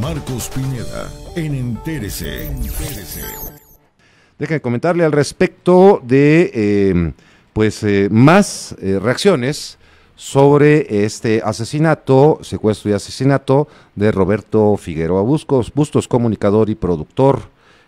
Marcos Pineda en Entérese. Entérese. comentarle al respecto de eh, pues eh, más eh, reacciones sobre este asesinato, secuestro y asesinato de Roberto Figueroa Bustos comunicador y productor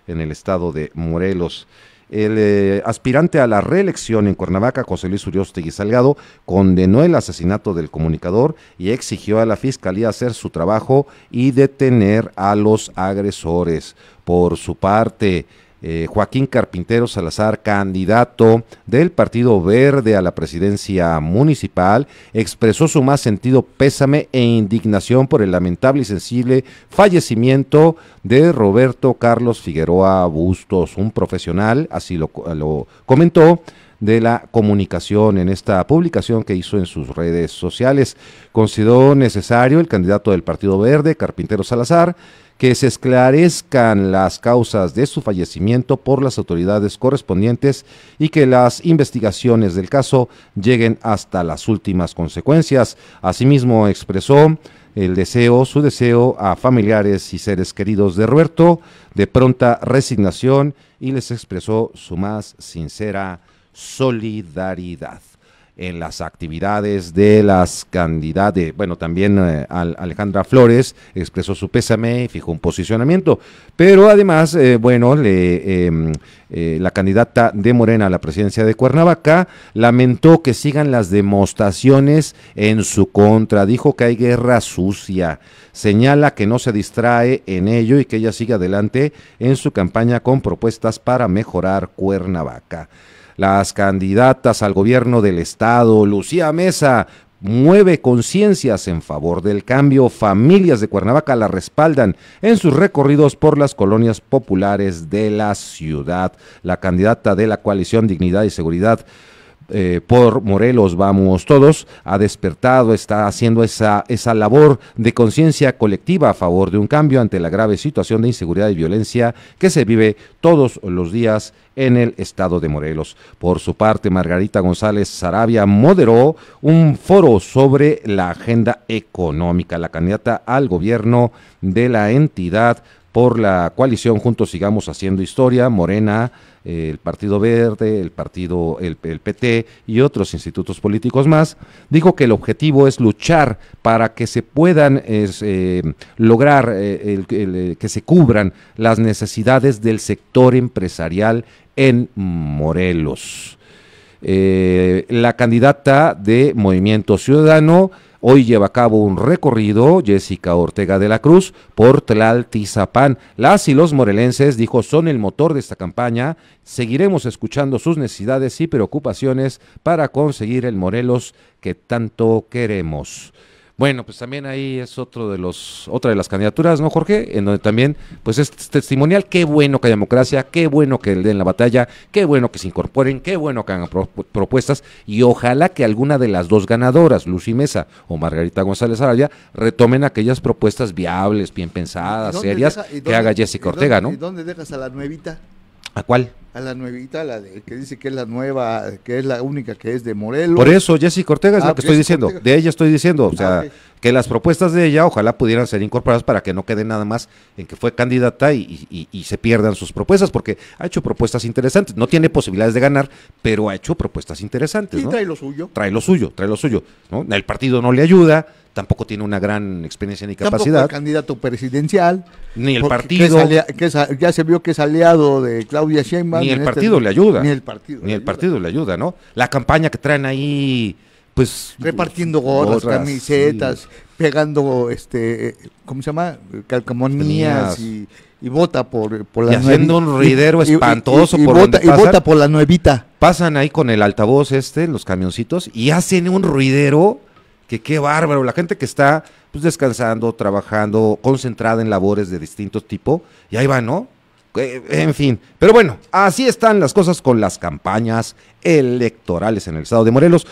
en el estado de Morelos. El eh, aspirante a la reelección en Cuernavaca, José Luis Uriostegui Salgado, condenó el asesinato del comunicador y exigió a la Fiscalía hacer su trabajo y detener a los agresores. Por su parte, eh, Joaquín Carpintero Salazar, candidato del Partido Verde a la presidencia municipal, expresó su más sentido pésame e indignación por el lamentable y sensible fallecimiento de Roberto Carlos Figueroa Bustos, un profesional, así lo, lo comentó, de la comunicación en esta publicación que hizo en sus redes sociales. Consideró necesario el candidato del Partido Verde, Carpintero Salazar, que se esclarezcan las causas de su fallecimiento por las autoridades correspondientes y que las investigaciones del caso lleguen hasta las últimas consecuencias. Asimismo, expresó el deseo, su deseo a familiares y seres queridos de Roberto de pronta resignación y les expresó su más sincera solidaridad en las actividades de las candidatas. Bueno, también eh, Alejandra Flores expresó su pésame y fijó un posicionamiento. Pero además, eh, bueno, le, em, eh, la candidata de Morena a la presidencia de Cuernavaca lamentó que sigan las demostraciones en su contra. Dijo que hay guerra sucia. Señala que no se distrae en ello y que ella sigue adelante en su campaña con propuestas para mejorar Cuernavaca las candidatas al gobierno del Estado, Lucía Mesa, mueve conciencias en favor del cambio. Familias de Cuernavaca la respaldan en sus recorridos por las colonias populares de la ciudad. La candidata de la coalición Dignidad y Seguridad eh, por Morelos Vamos Todos ha despertado, está haciendo esa, esa labor de conciencia colectiva a favor de un cambio ante la grave situación de inseguridad y violencia que se vive todos los días en el estado de Morelos. Por su parte, Margarita González Sarabia moderó un foro sobre la agenda económica. La candidata al gobierno de la entidad por la coalición Juntos Sigamos Haciendo Historia, Morena, eh, el Partido Verde, el Partido, el, PT y otros institutos políticos más, dijo que el objetivo es luchar para que se puedan eh, lograr eh, que se cubran las necesidades del sector empresarial en Morelos. la candidata de Movimiento Ciudadano Hoy lleva a cabo un recorrido Jessica Ortega de la Cruz por Tlaltizapán. Las y los morelenses, dijo, son el motor de esta campaña. Seguiremos escuchando sus necesidades y preocupaciones para conseguir el Morelos que tanto queremos. Bueno, pues también ahí es otro de los, otra de las candidaturas, ¿no, Jorge? En donde también, pues es testimonial, qué bueno que hay democracia, qué bueno que le den la batalla, qué bueno que se incorporen, qué bueno que hagan propuestas, y ojalá que alguna de las dos ganadoras, Lucy Mesa o Margarita González Araya, retomen aquellas propuestas viables, bien pensadas, serias, que haga Jessica Ortega, ¿no? dónde dejas a la nuevita? ¿A cuál? A la nuevita, la de, que dice que es la nueva, que es la única que es de Morelos. Por eso, Jessy Cortega es lo ah, que pues estoy diciendo. De ella estoy diciendo. O ah, sea, que las propuestas de ella ojalá pudieran ser incorporadas para que no quede nada más en que fue candidata y, se pierdan sus propuestas, porque ha hecho propuestas interesantes. No tiene posibilidades de ganar, pero ha hecho propuestas interesantes. Y trae lo suyo. Trae lo suyo, trae lo suyo. El partido no le ayuda, tampoco tiene una gran experiencia ni capacidad. Tampoco candidato presidencial. Ni el partido. Que, ya se vio que es aliado de Claudia Sheinbaum. Ni el este partido le ayuda. Ni el partido. Ni el partido le ayuda, ¿no? La campaña que traen ahí pues repartiendo gorras, camisetas, pegando este ¿cómo se llama? calcomanías y, y, bota por, por la y haciendo un ruidero espantoso por bota, donde y bota por la nuevita. Pasan ahí con el altavoz este, los camioncitos y hacen un ruidero que qué bárbaro, la gente que está pues descansando, trabajando, concentrada en labores de distintos tipo. y ahí va, ¿no? Eh, en fin, pero bueno, así están las cosas con las campañas electorales en el estado de Morelos.